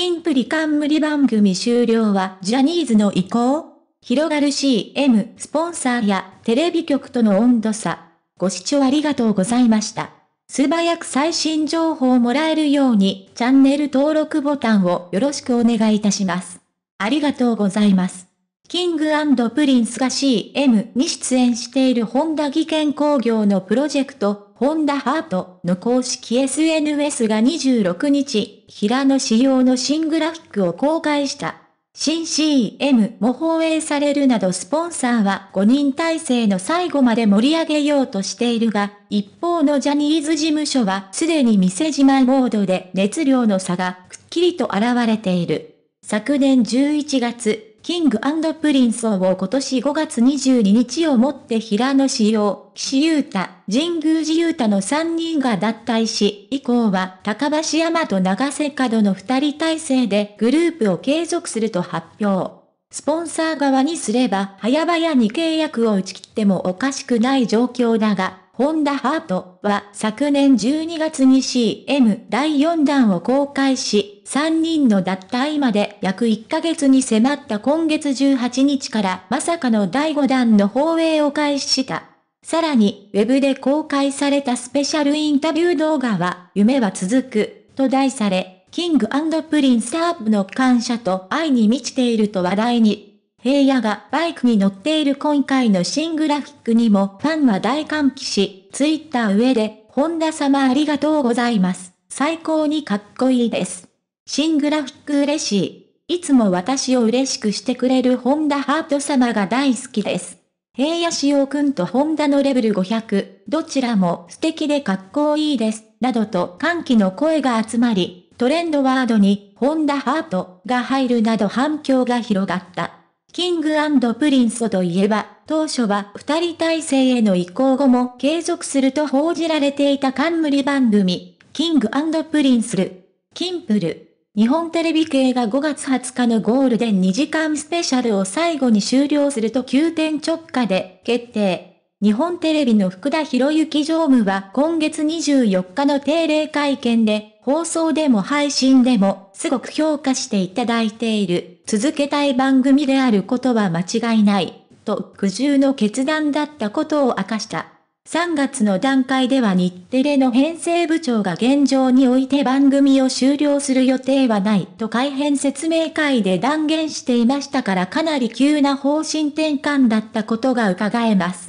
キンプリ冠番組終了はジャニーズの意向広がる CM、スポンサーやテレビ局との温度差。ご視聴ありがとうございました。素早く最新情報をもらえるようにチャンネル登録ボタンをよろしくお願いいたします。ありがとうございます。キングプリンスが CM に出演しているホンダ技研工業のプロジェクト、ホンダハートの公式 SNS が26日、平野仕様の新グラフィックを公開した。新 CM も放映されるなどスポンサーは5人体制の最後まで盛り上げようとしているが、一方のジャニーズ事務所はすでに店じまいモードで熱量の差がくっきりと現れている。昨年11月、キングプリンスを今年5月22日をもって平野志陽、岸優太、神宮寺優太の3人が脱退し、以降は高橋山と長瀬角の2人体制でグループを継続すると発表。スポンサー側にすれば、早々に契約を打ち切ってもおかしくない状況だが、ホンダハートは昨年12月に CM 第4弾を公開し、3人の脱退まで約1ヶ月に迫った今月18日からまさかの第5弾の放映を開始した。さらに、ウェブで公開されたスペシャルインタビュー動画は、夢は続く、と題され、キングプリンスタープの感謝と愛に満ちていると話題に。平野がバイクに乗っている今回の新グラフィックにもファンは大歓喜し、ツイッター上で、本田様ありがとうございます。最高にかっこいいです。新グラフィック嬉しい。いつも私を嬉しくしてくれる本田ハート様が大好きです。平野志陽くんと本田のレベル500、どちらも素敵でかっこいいです。などと歓喜の声が集まり、トレンドワードに、ホンダハートが入るなど反響が広がった。キングプリンスといえば、当初は二人体制への移行後も継続すると報じられていた冠番組、キングプリンスル、キンプル。日本テレビ系が5月20日のゴールデン2時間スペシャルを最後に終了すると急転直下で決定。日本テレビの福田博之常務は今月24日の定例会見で、放送でも配信でも、すごく評価していただいている、続けたい番組であることは間違いない、と苦渋の決断だったことを明かした。3月の段階では日テレの編成部長が現状において番組を終了する予定はないと改編説明会で断言していましたからかなり急な方針転換だったことが伺えます。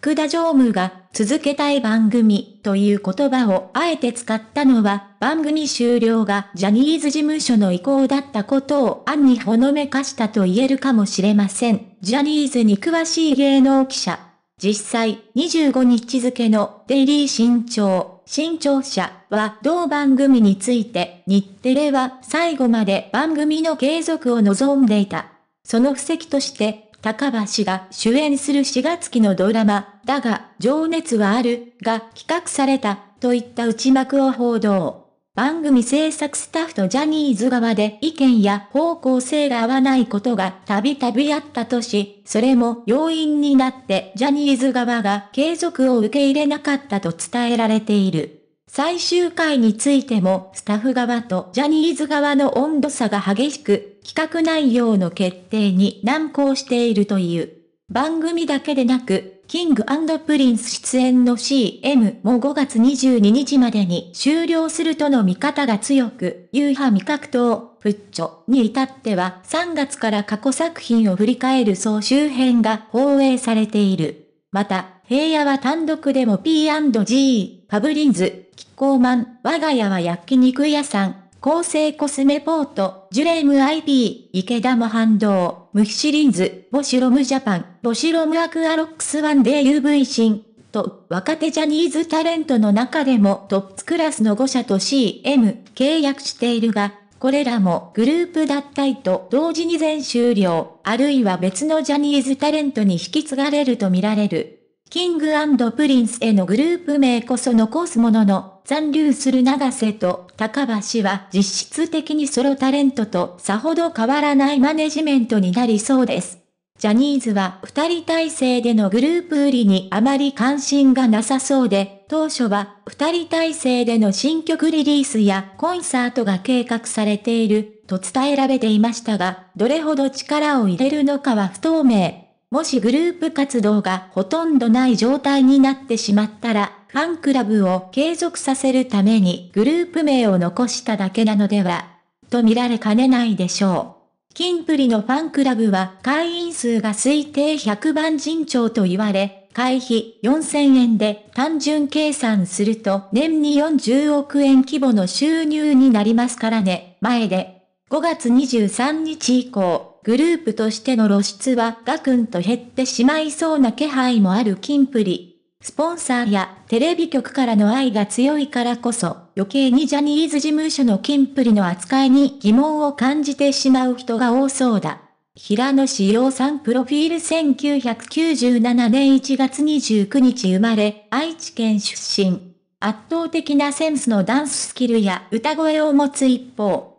福田常務が続けたい番組という言葉をあえて使ったのは番組終了がジャニーズ事務所の意向だったことを案にほのめかしたと言えるかもしれません。ジャニーズに詳しい芸能記者。実際、25日付のデイリー新潮、新潮社は同番組について日テレは最後まで番組の継続を望んでいた。その布石として高橋が主演する4月期のドラマ、だが、情熱はある、が企画された、といった内幕を報道。番組制作スタッフとジャニーズ側で意見や方向性が合わないことがたびたびあったとし、それも要因になってジャニーズ側が継続を受け入れなかったと伝えられている。最終回についてもスタッフ側とジャニーズ側の温度差が激しく、企画内容の決定に難航しているという。番組だけでなく、キングプリンス出演の CM も5月22日までに終了するとの見方が強く、優派味覚党、プッチョに至っては3月から過去作品を振り返る総集編が放映されている。また、平野は単独でも P&G、パブリンズ、キッコーマン、我が家は焼肉屋さん、厚生コスメポート、ジュレーム IP、池田も反動、ムヒシリンズ、ボシロムジャパン、ボシロムアクアロックスワンデー UV 新、と、若手ジャニーズタレントの中でもトップクラスの5社と CM、契約しているが、これらもグループ脱退と同時に全終了、あるいは別のジャニーズタレントに引き継がれるとみられる。キングプリンスへのグループ名こそ残すものの、残留する長瀬と高橋は実質的にソロタレントとさほど変わらないマネジメントになりそうです。ジャニーズは二人体制でのグループ売りにあまり関心がなさそうで、当初は二人体制での新曲リリースやコンサートが計画されていると伝えられていましたが、どれほど力を入れるのかは不透明。もしグループ活動がほとんどない状態になってしまったら、ファンクラブを継続させるためにグループ名を残しただけなのでは、と見られかねないでしょう。キンプリのファンクラブは会員数が推定100万人超と言われ、会費4000円で単純計算すると年に40億円規模の収入になりますからね、前で。5月23日以降、グループとしての露出はガクンと減ってしまいそうな気配もあるキンプリ。スポンサーやテレビ局からの愛が強いからこそ、余計にジャニーズ事務所のキンプリの扱いに疑問を感じてしまう人が多そうだ。平野志陽さんプロフィール1997年1月29日生まれ、愛知県出身。圧倒的なセンスのダンススキルや歌声を持つ一方、